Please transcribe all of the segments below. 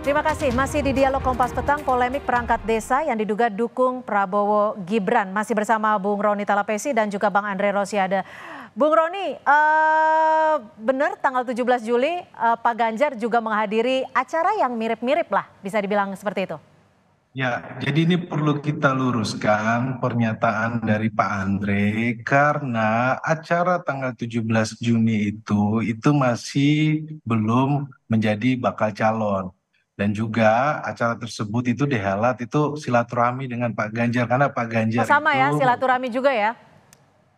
Terima kasih. Masih di Dialog Kompas Petang, polemik perangkat desa yang diduga dukung Prabowo Gibran. Masih bersama Bung Roni Talapesi dan juga Bang Andre Rosiade. Bung Roni, uh, benar tanggal 17 Juli uh, Pak Ganjar juga menghadiri acara yang mirip-mirip lah, bisa dibilang seperti itu. Ya, jadi ini perlu kita luruskan pernyataan dari Pak Andre karena acara tanggal 17 Juni itu itu masih belum menjadi bakal calon dan juga acara tersebut itu dihelat itu silaturahmi dengan Pak Ganjar karena Pak Ganjar oh, sama ya, itu, ya silaturahmi juga ya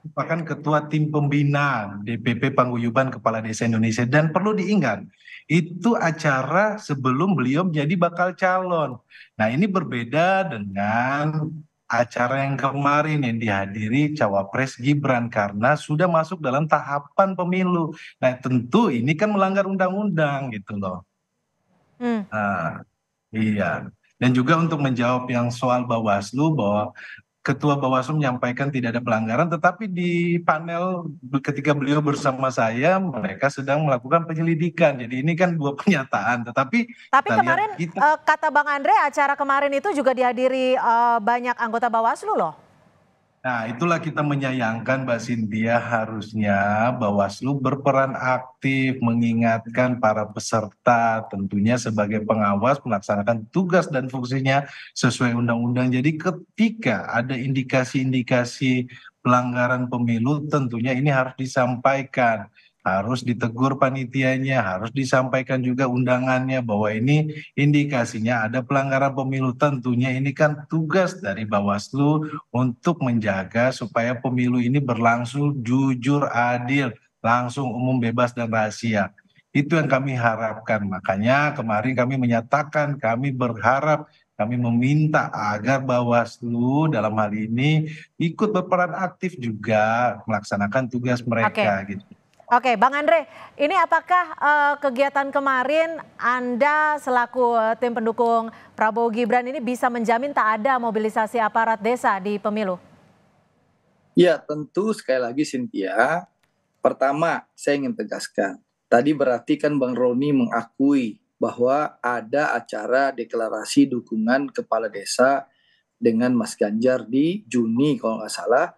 merupakan ketua tim pembina DPP Panguyuban Kepala Desa Indonesia dan perlu diingat itu acara sebelum beliau menjadi bakal calon. Nah, ini berbeda dengan acara yang kemarin yang dihadiri cawapres Gibran karena sudah masuk dalam tahapan pemilu. Nah, tentu ini kan melanggar undang-undang gitu loh nah iya dan juga untuk menjawab yang soal bawaslu bahwa ketua bawaslu menyampaikan tidak ada pelanggaran tetapi di panel ketika beliau bersama saya mereka sedang melakukan penyelidikan jadi ini kan dua pernyataan tetapi tapi kemarin kita... Eh, kata bang Andre acara kemarin itu juga dihadiri eh, banyak anggota bawaslu loh Nah, itulah kita menyayangkan Mbak Sintia harusnya Bawaslu berperan aktif mengingatkan para peserta tentunya sebagai pengawas melaksanakan tugas dan fungsinya sesuai undang-undang. Jadi ketika ada indikasi-indikasi pelanggaran pemilu tentunya ini harus disampaikan harus ditegur panitianya, harus disampaikan juga undangannya bahwa ini indikasinya ada pelanggaran pemilu. Tentunya ini kan tugas dari Bawaslu untuk menjaga supaya pemilu ini berlangsung jujur, adil, langsung umum, bebas dan rahasia. Itu yang kami harapkan. Makanya kemarin kami menyatakan kami berharap kami meminta agar Bawaslu dalam hal ini ikut berperan aktif juga melaksanakan tugas mereka okay. gitu. Oke, Bang Andre, ini apakah uh, kegiatan kemarin Anda selaku uh, tim pendukung Prabowo Gibran ini bisa menjamin tak ada mobilisasi aparat desa di pemilu? Ya, tentu sekali lagi Cynthia. Pertama, saya ingin tegaskan. Tadi berarti kan Bang Roni mengakui bahwa ada acara deklarasi dukungan kepala desa dengan Mas Ganjar di Juni kalau nggak salah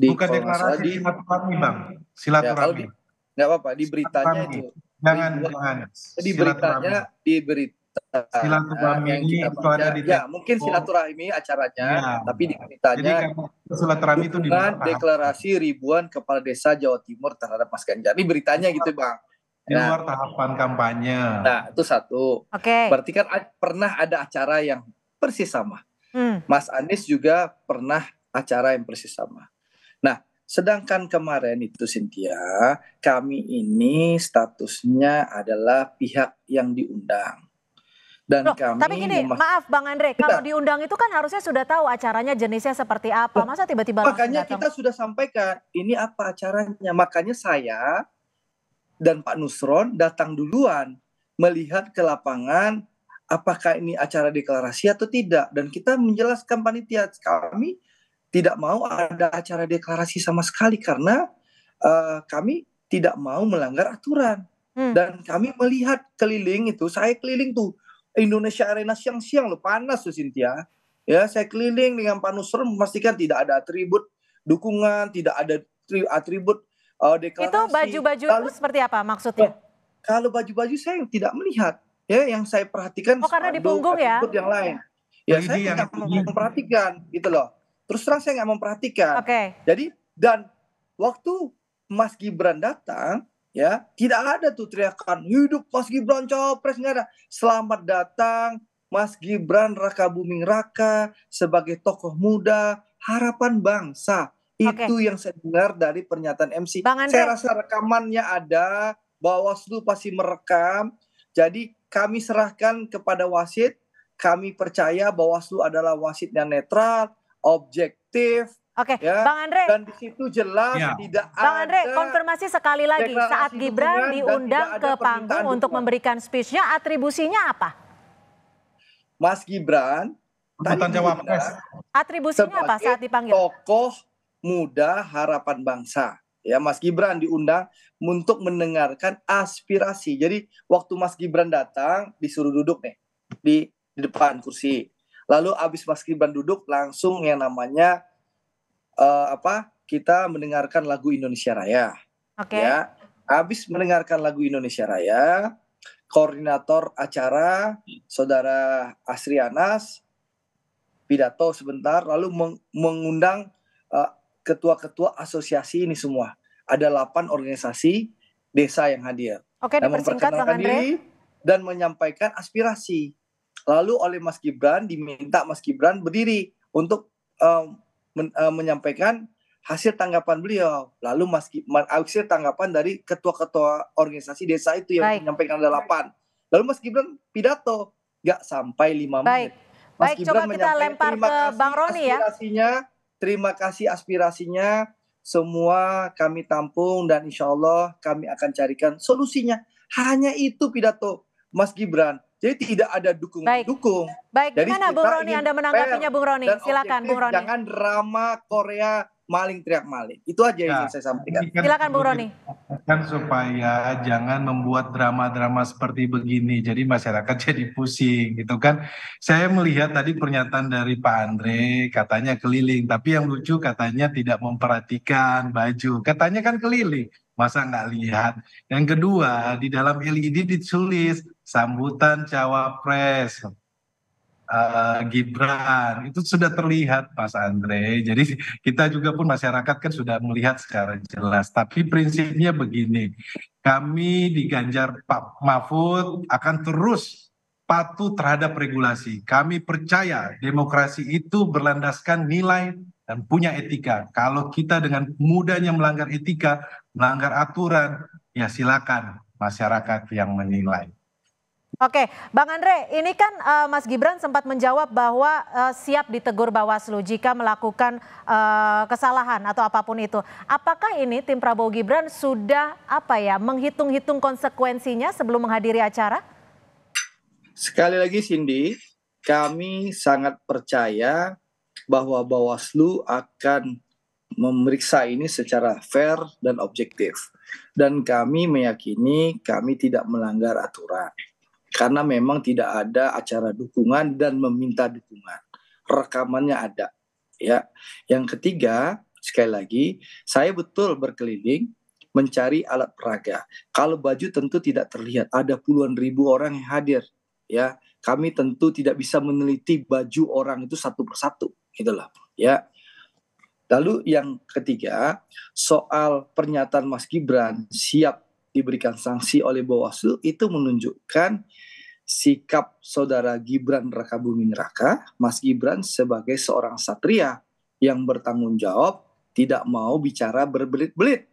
di bukan deklarasi di, silaturahmi bang silaturahmi ya, nggak apa-apa di beritanya itu jangan di, di beritanya di berita ah, silaturahmi yang itu ada di ya, mungkin silaturahmi acaranya ya. tapi di beritanya Jadi, silaturahmi itu di deklarasi ribuan kepala desa Jawa Timur terhadap Mas Ganjar ini beritanya gitu bang di luar nah. tahapan kampanye. Nah, itu satu. Oke. Okay. Berarti kan pernah ada acara yang persis sama. Hmm. Mas Anies juga pernah acara yang persis sama. Nah, sedangkan kemarin itu Cynthia, kami ini statusnya adalah pihak yang diundang. Dan Loh, kami tapi gini, maaf Bang Andre, kita, kalau iya. diundang itu kan harusnya sudah tahu acaranya jenisnya seperti apa. Masa tiba-tiba Makanya kita sudah sampaikan, ini apa acaranya. Makanya saya dan Pak Nusron datang duluan melihat ke lapangan apakah ini acara deklarasi atau tidak dan kita menjelaskan panitia kami tidak mau ada acara deklarasi sama sekali karena uh, kami tidak mau melanggar aturan. Hmm. Dan kami melihat keliling itu, saya keliling tuh Indonesia Arena siang-siang loh panas tuh Cynthia. Ya, saya keliling dengan Nusron memastikan tidak ada atribut dukungan, tidak ada atribut uh, deklarasi. Itu baju-baju itu seperti apa maksudnya? Kalau baju-baju saya yang tidak melihat. Ya, yang saya perhatikan oh, karena di punggung ya. yang lain. Ya, Jadi saya tidak memperhatikan gitu loh terus terang saya nggak memperhatikan. Okay. Jadi dan waktu Mas Gibran datang ya tidak ada tuh teriakan hidup Mas Gibran cawapres nggak ada. Selamat datang Mas Gibran Raka Buming Raka sebagai tokoh muda harapan bangsa. Okay. Itu yang saya dengar dari pernyataan MC. Bang Saya rasa rekamannya ada, Bawaslu pasti merekam. Jadi kami serahkan kepada wasit, kami percaya Bawaslu adalah wasit yang netral, objektif. Oke, okay. ya, Bang Andre. Dan di situ jelas ya. tidak Bang Andre, konfirmasi sekali lagi saat Gibran diundang ke panggung untuk memberikan speech-nya, atribusinya apa? Mas Gibran Tadi jawab. Atribusinya apa saat dipanggil? Tokoh muda harapan bangsa. Ya, Mas Gibran diundang untuk mendengarkan aspirasi. Jadi waktu Mas Gibran datang disuruh duduk nih di, di depan kursi. Lalu abis Mas Gibran duduk langsung yang namanya uh, apa? Kita mendengarkan lagu Indonesia Raya. Oke. Okay. Ya. Abis mendengarkan lagu Indonesia Raya, koordinator acara Saudara Asri Anas pidato sebentar lalu meng mengundang ketua eh, ketua-ketua asosiasi ini semua. Ada delapan organisasi desa yang hadir. Oke, dan memperkenalkan Diri dan menyampaikan aspirasi. Lalu oleh Mas Gibran diminta Mas Gibran berdiri untuk um, men, uh, menyampaikan hasil tanggapan beliau. Lalu Mas Gibran hasil tanggapan dari ketua-ketua organisasi desa itu yang Baik. menyampaikan ada 8. Lalu Mas Gibran pidato nggak sampai lima menit. Baik. Mas Baik, Gibran coba kita lempar ke Bang Roni ya. Aspirasinya, terima kasih aspirasinya semua kami tampung dan insya Allah kami akan carikan solusinya. Hanya itu pidato Mas Gibran. Jadi tidak ada dukung-dukung. Baik. Baik, Jadi gimana Bung Roni Anda menanggapinya Bung Roni? Silakan Bung Roni. Jangan drama Korea maling teriak maling. Itu aja yang nah, saya sampaikan. Kan Silakan Bung Roni. Kan supaya jangan membuat drama-drama seperti begini. Jadi masyarakat jadi pusing gitu kan. Saya melihat tadi pernyataan dari Pak Andre katanya keliling, tapi yang lucu katanya tidak memperhatikan baju. Katanya kan keliling masa nggak lihat. Yang kedua, di dalam LED ditulis sambutan cawapres uh, Gibran itu sudah terlihat Mas Andre. Jadi kita juga pun masyarakat kan sudah melihat secara jelas. Tapi prinsipnya begini, kami di Ganjar Pak Mahfud akan terus patuh terhadap regulasi. Kami percaya demokrasi itu berlandaskan nilai dan punya etika. Kalau kita dengan mudahnya melanggar etika, melanggar aturan, ya silakan masyarakat yang menilai. Oke, Bang Andre, ini kan uh, Mas Gibran sempat menjawab bahwa uh, siap ditegur Bawaslu jika melakukan uh, kesalahan atau apapun itu. Apakah ini tim Prabowo Gibran sudah apa ya menghitung-hitung konsekuensinya sebelum menghadiri acara? Sekali lagi Cindy, kami sangat percaya bahwa Bawaslu akan memeriksa ini secara fair dan objektif. Dan kami meyakini kami tidak melanggar aturan karena memang tidak ada acara dukungan dan meminta dukungan. Rekamannya ada. Ya. Yang ketiga, sekali lagi, saya betul berkeliling mencari alat peraga. Kalau baju tentu tidak terlihat, ada puluhan ribu orang yang hadir, ya. Kami tentu tidak bisa meneliti baju orang itu satu persatu, itulah. ya. Lalu yang ketiga, soal pernyataan Mas Gibran siap diberikan sanksi oleh Bawaslu itu menunjukkan sikap saudara Gibran Raka Buming Raka, Mas Gibran sebagai seorang satria yang bertanggung jawab tidak mau bicara berbelit-belit.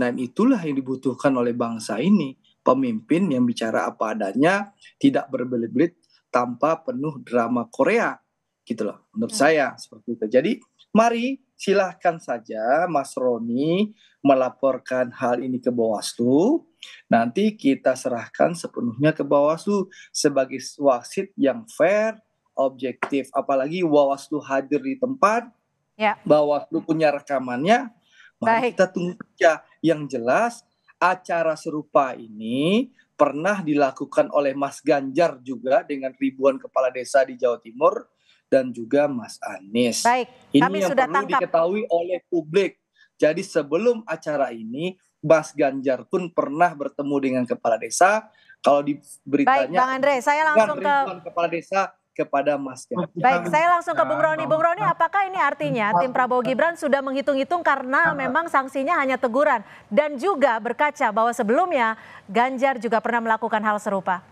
Nah itulah yang dibutuhkan oleh bangsa ini, pemimpin yang bicara apa adanya, tidak berbelit-belit tanpa penuh drama Korea gitu loh menurut hmm. saya seperti itu. Jadi mari silahkan saja Mas Roni melaporkan hal ini ke Bawaslu. Nanti kita serahkan sepenuhnya ke Bawaslu sebagai wasit yang fair, objektif. Apalagi Bawaslu hadir di tempat, ya. Bawaslu punya rekamannya. Mari Baik. kita tunggu saja. Yang jelas acara serupa ini pernah dilakukan oleh Mas Ganjar juga dengan ribuan kepala desa di Jawa Timur dan juga Mas Anies. Baik, ini kami yang sudah perlu tangkap. diketahui oleh publik. Jadi sebelum acara ini, Mas Ganjar pun pernah bertemu dengan kepala desa. Kalau di beritanya, Baik, Bang Andre, saya langsung ke kepala desa kepada Mas Ganjar. Baik, saya langsung ke Bung nah, Roni. Bung Roni, nah. apakah ini artinya tim nah. Prabowo Gibran sudah menghitung-hitung karena memang sanksinya hanya teguran dan juga berkaca bahwa sebelumnya Ganjar juga pernah melakukan hal serupa?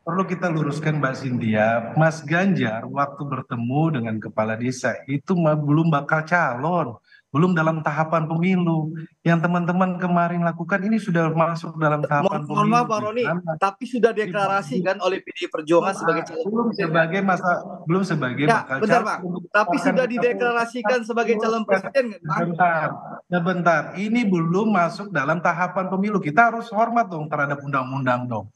Perlu kita luruskan Mbak Sintia, Mas Ganjar waktu bertemu dengan kepala desa itu belum bakal calon, belum dalam tahapan pemilu. Yang teman-teman kemarin lakukan ini sudah masuk dalam tahapan Mohon pemilu. Mohon maaf Pak Roni, tapi sudah deklarasi kan oleh PDI Perjuangan belum, sebagai calon belum sebagai masa belum sebagai ya, bakal bentar, calon. Bang. Tapi sudah dideklarasikan sebagai calon presiden kan? Bentar. ini belum masuk dalam tahapan pemilu. Kita harus hormat dong terhadap undang-undang dong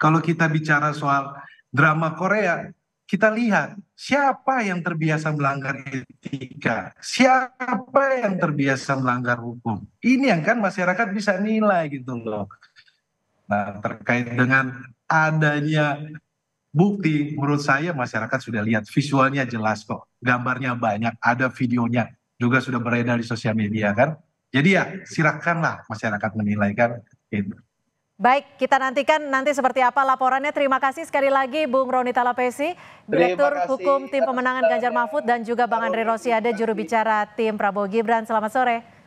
kalau kita bicara soal drama Korea, kita lihat siapa yang terbiasa melanggar etika, siapa yang terbiasa melanggar hukum. Ini yang kan masyarakat bisa nilai gitu loh. Nah, terkait dengan adanya bukti, menurut saya masyarakat sudah lihat visualnya jelas kok, gambarnya banyak, ada videonya juga sudah beredar di sosial media kan. Jadi ya silakanlah masyarakat menilai kan itu. Baik, kita nantikan nanti seperti apa laporannya. Terima kasih sekali lagi Bung Roni Talapesi, Direktur Hukum Tim Pemenangan Ganjar Mahfud dan juga Bang Andre Rosiade, juru bicara tim Prabowo Gibran. Selamat sore.